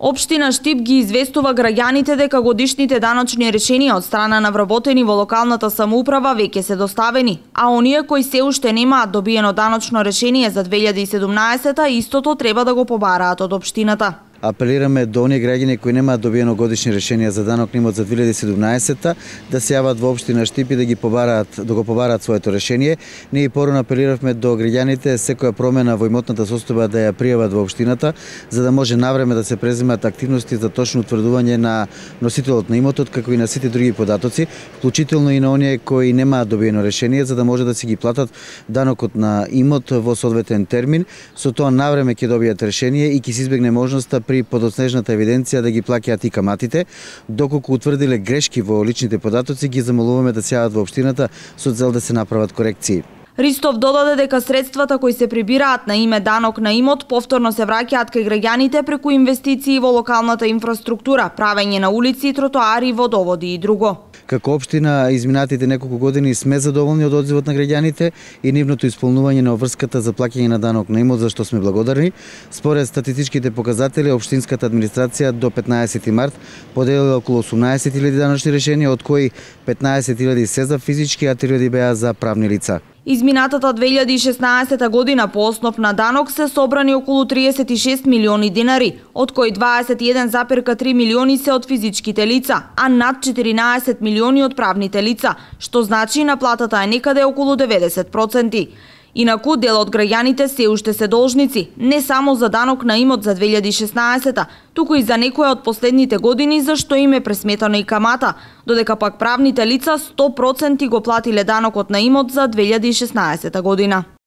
Обштина Штип ги известува граѓаните дека годишните даночни решенија од страна на вработени во локалната самоуправа веќе се доставени, а оние кои се уште немаат добиено даночно решение за 2017 истото треба да го побараат од обштината апелираме до оние граѓани кои немаат добиено годишни решенија за данок нимот за 2017 да се јават во општина Штип и да ги побараат, да го побараат своето решение. Ние и порано апелиравме до граѓаните секоја промена во имотната состојба да ја пријават во општината за да може навреме да се преземат активности за точно утврдување на носителот на имотот како и на сите други податоци, вклучително и на оние кои немаат добиено решение за да може да си ги платат данокот на имот во соодветен термин. Со тоа навреме ќе добијат решение и ќе се избегне можноста при подоцнежната евиденција да ги плаќаат и каматите, доколку утврдиле грешки во личните податоци ги замолуваме да сјадат во општината со цел да се направат корекции. Ристов додаде дека средствата кои се прибираат на име данок на имот повторно се враќаат кај граѓаните преку инвестиции во локалната инфраструктура, правење на улици, тротоари, водоводи и друго. Како општина изминатите неколку години сме задоволни од одзивот на граѓаните и нивното исполнување на врската за плаќање на данок на имот за што сме благодарни. Според статистичките показатели, општинската администрација до 15 март поделила околу 18.000 даночни решенија, од кои 15.000 се за физички, а 3.000 беа за правни лица. Изминатата 2016 година по основ на данок се собрани околу 36 милиони динари, од кои 21,3 милиони се од физичките лица, а над 14 милиони од правните лица, што значи наплатата е некаде околу 90%. Инаку, дел од граѓаните се уште се должници, не само за данок на имот за 2016-та, туку и за некоја од последните години за што им е пресметано и камата, додека пак правните лица 100% го платиле данокот на имот за 2016 година.